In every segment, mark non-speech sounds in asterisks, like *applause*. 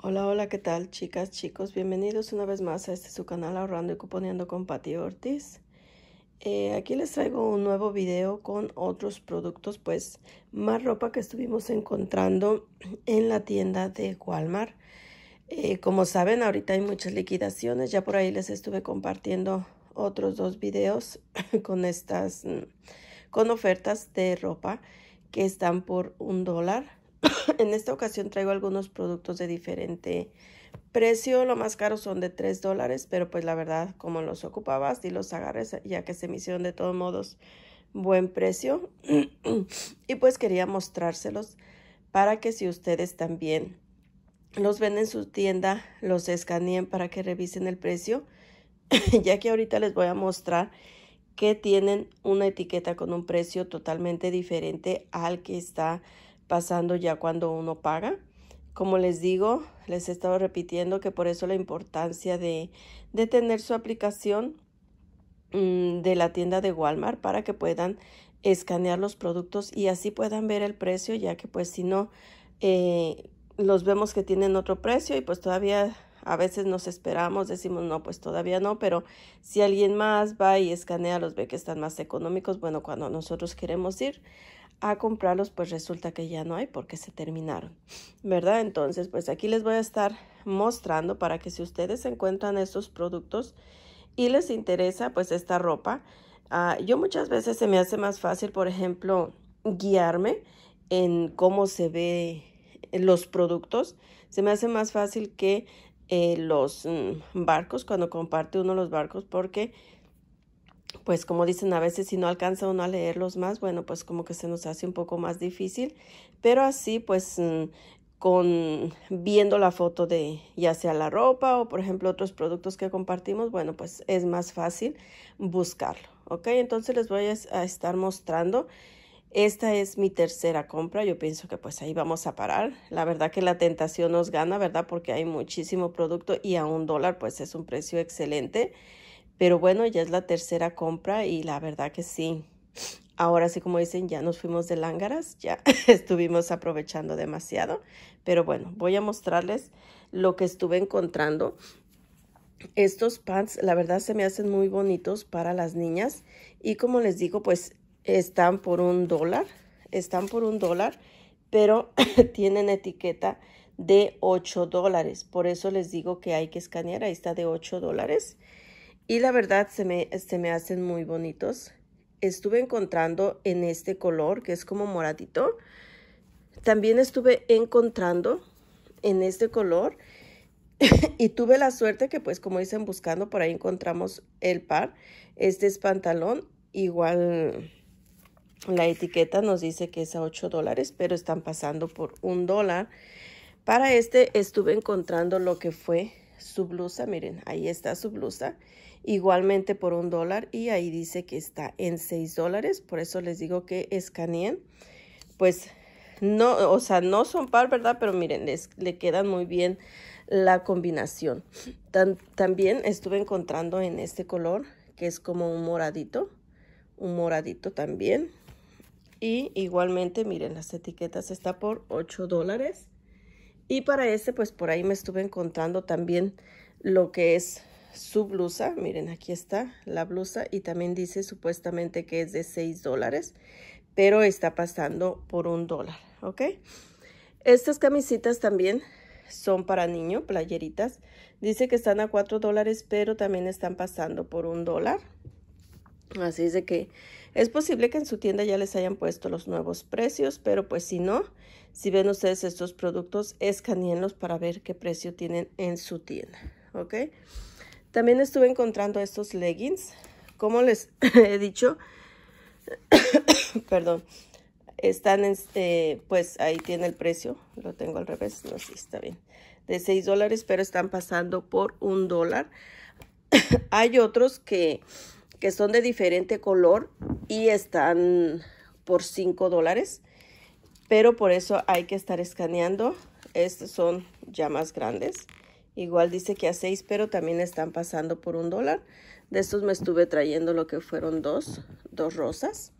Hola, hola, ¿qué tal chicas, chicos? Bienvenidos una vez más a este su canal Ahorrando y Cuponeando con Patti Ortiz. Eh, aquí les traigo un nuevo video con otros productos, pues más ropa que estuvimos encontrando en la tienda de Walmart. Eh, como saben, ahorita hay muchas liquidaciones, ya por ahí les estuve compartiendo otros dos videos *laughs* con estas, mm, con ofertas de ropa que están por un dólar *coughs* en esta ocasión traigo algunos productos de diferente precio. Lo más caro son de 3 dólares, pero pues la verdad, como los ocupabas, y los agarres, ya que se me hicieron de todos modos buen precio. *coughs* y pues quería mostrárselos para que si ustedes también los ven en su tienda, los escaneen para que revisen el precio. *coughs* ya que ahorita les voy a mostrar que tienen una etiqueta con un precio totalmente diferente al que está pasando ya cuando uno paga. Como les digo, les he estado repitiendo que por eso la importancia de, de tener su aplicación mm, de la tienda de Walmart para que puedan escanear los productos y así puedan ver el precio, ya que pues si no, eh, los vemos que tienen otro precio y pues todavía a veces nos esperamos, decimos no, pues todavía no, pero si alguien más va y escanea los ve que están más económicos, bueno, cuando nosotros queremos ir a comprarlos, pues resulta que ya no hay porque se terminaron, ¿verdad? Entonces, pues aquí les voy a estar mostrando para que si ustedes encuentran estos productos y les interesa, pues esta ropa, ah, yo muchas veces se me hace más fácil, por ejemplo, guiarme en cómo se ve los productos, se me hace más fácil que eh, los mm, barcos, cuando comparte uno los barcos, porque pues como dicen a veces si no alcanza uno a leerlos más, bueno, pues como que se nos hace un poco más difícil, pero así pues mm, con viendo la foto de ya sea la ropa o por ejemplo otros productos que compartimos, bueno, pues es más fácil buscarlo, ¿ok? Entonces les voy a estar mostrando esta es mi tercera compra. Yo pienso que pues ahí vamos a parar. La verdad que la tentación nos gana, ¿verdad? Porque hay muchísimo producto y a un dólar pues es un precio excelente. Pero bueno, ya es la tercera compra y la verdad que sí. Ahora sí, como dicen, ya nos fuimos de lángaras, ya *laughs* estuvimos aprovechando demasiado. Pero bueno, voy a mostrarles lo que estuve encontrando. Estos pants, la verdad, se me hacen muy bonitos para las niñas. Y como les digo, pues están por un dólar, están por un dólar, pero *laughs* tienen etiqueta de 8 dólares. Por eso les digo que hay que escanear, ahí está de 8 dólares. Y la verdad se me, se me hacen muy bonitos. Estuve encontrando en este color, que es como moradito. También estuve encontrando en este color *laughs* y tuve la suerte que pues como dicen buscando por ahí encontramos el par este es pantalón igual la etiqueta nos dice que es a 8 dólares, pero están pasando por un dólar. Para este estuve encontrando lo que fue su blusa. Miren, ahí está su blusa. Igualmente por un dólar y ahí dice que está en 6 dólares. Por eso les digo que escaneen. Pues no, o sea, no son par, ¿verdad? Pero miren, le quedan muy bien la combinación. también estuve encontrando en este color que es como un moradito. Un moradito también. Y igualmente, miren, las etiquetas está por 8 dólares. Y para este, pues por ahí me estuve encontrando también lo que es su blusa. Miren, aquí está la blusa y también dice supuestamente que es de 6 dólares, pero está pasando por un dólar, ¿ok? Estas camisitas también son para niño, playeritas. Dice que están a 4 dólares, pero también están pasando por un dólar. Así es de que es posible que en su tienda ya les hayan puesto los nuevos precios, pero pues si no, si ven ustedes estos productos, escaneenlos para ver qué precio tienen en su tienda, ¿ok? También estuve encontrando estos leggings. Como les *laughs* he dicho, *coughs* perdón, están eh, pues ahí tiene el precio, lo tengo al revés, no sé, sí, está bien, de 6 dólares, pero están pasando por un dólar. *coughs* Hay otros que que son de diferente color y están por 5 dólares. Pero por eso hay que estar escaneando. Estos son ya más grandes. Igual dice que a 6, pero también están pasando por un dólar. De estos me estuve trayendo lo que fueron dos, dos rosas.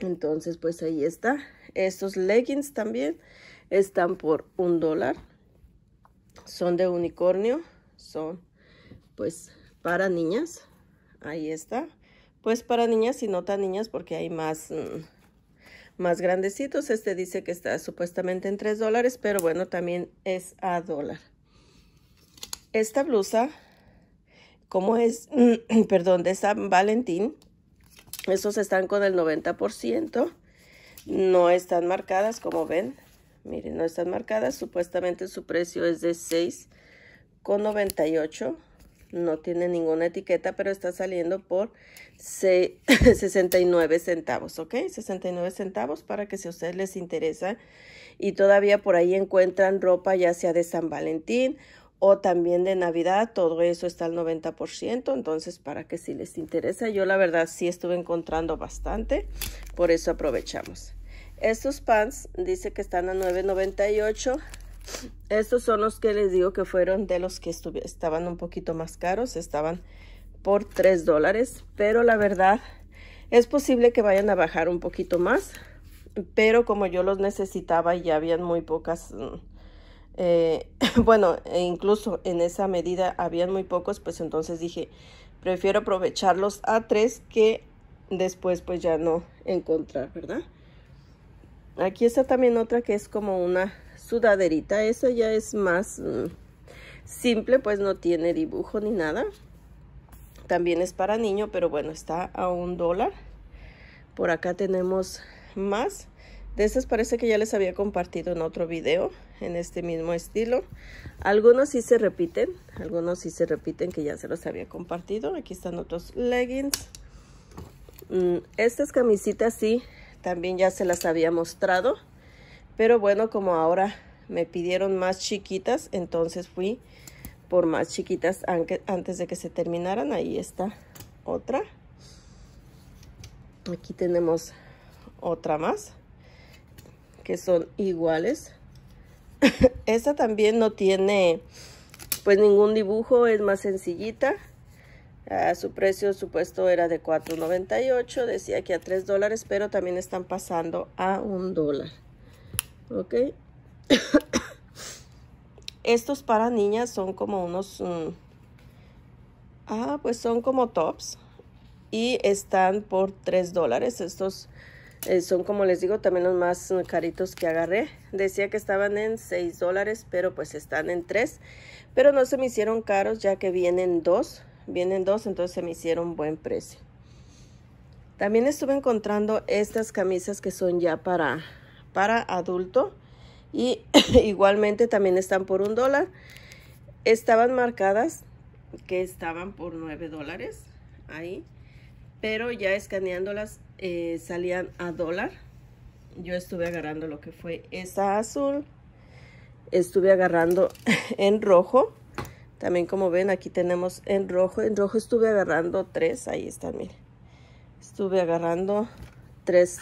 Entonces, pues ahí está. Estos leggings también están por un dólar. Son de unicornio. Son, pues, para niñas. Ahí está. Pues para niñas y no tan niñas porque hay más, mm, más grandecitos. Este dice que está supuestamente en 3 dólares, pero bueno, también es a dólar. Esta blusa, como es, *clears throat* perdón, de San Valentín, Esos están con el 90%. No están marcadas, como ven. Miren, no están marcadas. Supuestamente su precio es de 6,98 no tiene ninguna etiqueta, pero está saliendo por 69 *laughs* centavos, ¿ok? 69 centavos para que si a ustedes les interesa. Y todavía por ahí encuentran ropa ya sea de San Valentín o también de Navidad, todo eso está al 90%, entonces para que si les interesa, yo la verdad sí estuve encontrando bastante, por eso aprovechamos. Estos pants dice que están a 9.98 estos son los que les digo que fueron de los que estaban un poquito más caros. Estaban por 3 dólares. Pero la verdad, es posible que vayan a bajar un poquito más. Pero como yo los necesitaba y ya habían muy pocas... Mm, eh, *laughs* bueno, e incluso en esa medida habían muy pocos, pues entonces dije, prefiero aprovecharlos a tres que después pues ya no encontrar, ¿verdad? Aquí está también otra que es como una sudaderita. Esa ya es más mm, simple, pues no tiene dibujo ni nada. También es para niño, pero bueno, está a un dólar. Por acá tenemos más. De esas parece que ya les había compartido en otro video, en este mismo estilo. Algunos sí se repiten, algunos sí se repiten que ya se los había compartido. Aquí están otros leggings. Mm, estas camisitas sí, también ya se las había mostrado. Pero bueno, como ahora me pidieron más chiquitas, entonces fui por más chiquitas antes de que se terminaran. Ahí está otra. Aquí tenemos otra más, que son iguales. *laughs* Esta también no tiene pues ningún dibujo, es más sencillita. A su precio supuesto era de $4.98, decía que a $3 dólares, pero también están pasando a $1 dólar. ¿ok? *coughs* Estos para niñas son como unos... Mm, ah, pues son como tops y están por 3 dólares. Estos eh, son, como les digo, también los más caritos que agarré. Decía que estaban en 6 dólares, pero pues están en 3. Pero no se me hicieron caros ya que vienen dos. Vienen dos, entonces se me hicieron buen precio. También estuve encontrando estas camisas que son ya para para adulto y *coughs* igualmente también están por un dólar. Estaban marcadas que estaban por 9 dólares ahí, pero ya escaneándolas eh, salían a dólar. Yo estuve agarrando lo que fue esa azul, estuve agarrando *laughs* en rojo. También como ven aquí tenemos en rojo, en rojo estuve agarrando tres, ahí están, miren. Estuve agarrando tres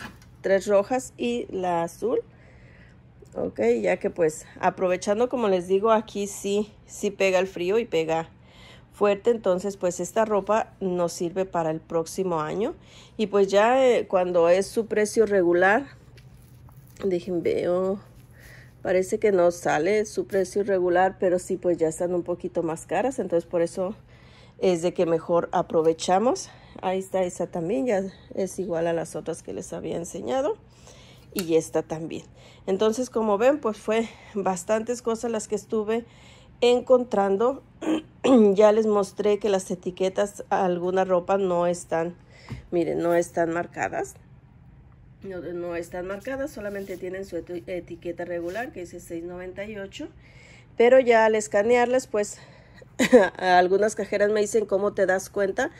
tres rojas y la azul. Ok, ya que pues aprovechando como les digo aquí sí, sí pega el frío y pega fuerte. Entonces pues esta ropa nos sirve para el próximo año. Y pues ya eh, cuando es su precio regular, dije veo, parece que no sale su precio regular, pero sí pues ya están un poquito más caras. Entonces por eso es de que mejor aprovechamos. Ahí está esa también, ya es igual a las otras que les había enseñado. Y esta también. Entonces, como ven, pues fue bastantes cosas las que estuve encontrando. *clears throat* ya les mostré que las etiquetas a alguna ropa no están, miren, no están marcadas. No, están marcadas, solamente tienen su etiqueta regular que dice 698. Pero ya al escanearlas, pues *laughs* Algunas cajeras me dicen cómo te das cuenta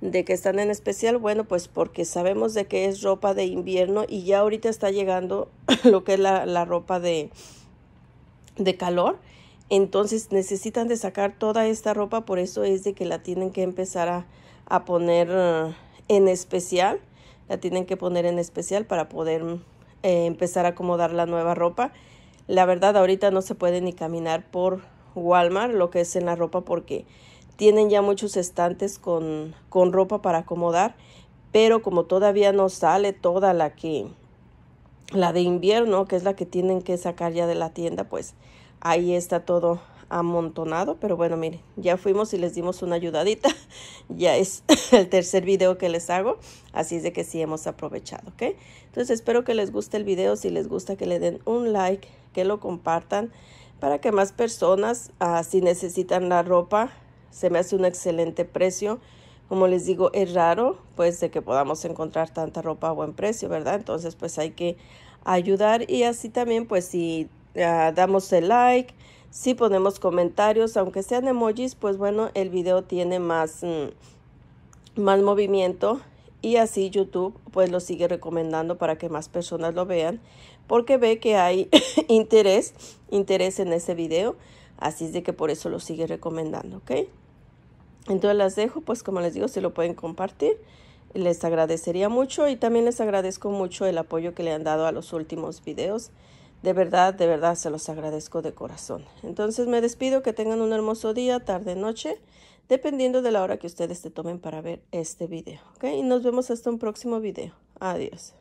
de que están en especial. Bueno, pues porque sabemos de que es ropa de invierno y ya ahorita está llegando *laughs* lo que es la, ropa de, de calor. Entonces necesitan de sacar toda esta ropa, por eso es de que la tienen que empezar a, poner eh, en especial. La tienen que poner en especial para poder eh, empezar a acomodar la nueva ropa. La verdad, ahorita no se puede ni caminar por Walmart, lo que es en la ropa, porque tienen ya muchos estantes con, con ropa para acomodar, pero como todavía no sale toda la que, la de invierno, que es la que tienen que sacar ya de la tienda, pues ahí está todo amontonado, pero bueno, miren, ya fuimos y les dimos una ayudadita, *laughs* ya es *laughs* el tercer video que les hago, así es de que sí hemos aprovechado, ¿ok? Entonces espero que les guste el video, si les gusta que le den un like, que lo compartan, para que más personas, ah, si necesitan la ropa, se me hace un excelente precio. Como les digo, es raro, pues, de que podamos encontrar tanta ropa a buen precio, ¿verdad? Entonces, pues, hay que ayudar y así también, pues, si ah, damos el like, si ponemos comentarios, aunque sean emojis, pues, bueno, el video tiene más, mm, más movimiento y así YouTube, pues, lo sigue recomendando para que más personas lo vean porque ve que hay *laughs* interés, interés en ese video. Así es de que por eso lo sigue recomendando, ¿ok? Entonces las dejo, pues como les digo, si lo pueden compartir. Les agradecería mucho y también les agradezco mucho el apoyo que le han dado a los últimos videos. De verdad, de verdad se los agradezco de corazón. Entonces me despido, que tengan un hermoso día, tarde, noche, dependiendo de la hora que ustedes te tomen para ver este video. ¿ok? Y nos vemos hasta un próximo video. Adiós.